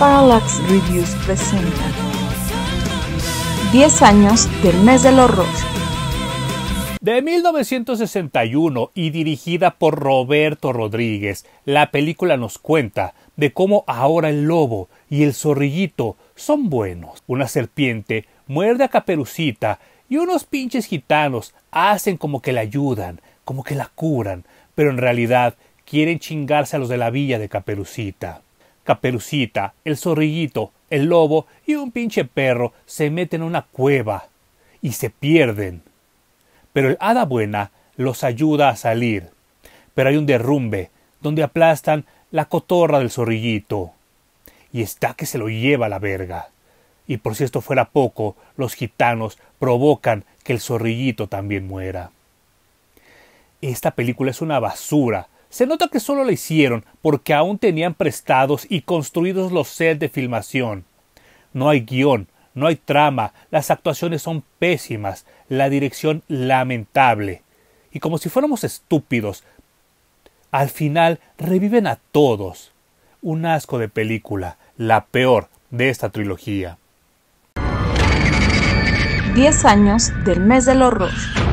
Parallax Reviews presenta 10 años del mes del horror. De 1961 y dirigida por Roberto Rodríguez, la película nos cuenta de cómo ahora el lobo y el zorrillito son buenos. Una serpiente muerde a Caperucita y unos pinches gitanos hacen como que la ayudan, como que la curan, pero en realidad quieren chingarse a los de la villa de Caperucita. Caperucita, el zorrillito, el lobo y un pinche perro se meten en una cueva y se pierden. Pero el hada buena los ayuda a salir. Pero hay un derrumbe donde aplastan la cotorra del zorrillito. Y está que se lo lleva a la verga. Y por si esto fuera poco, los gitanos provocan que el zorrillito también muera. Esta película es una basura se nota que solo la hicieron porque aún tenían prestados y construidos los sets de filmación. No hay guión, no hay trama, las actuaciones son pésimas, la dirección lamentable. Y como si fuéramos estúpidos, al final reviven a todos. Un asco de película, la peor de esta trilogía. 10 años del mes del horror.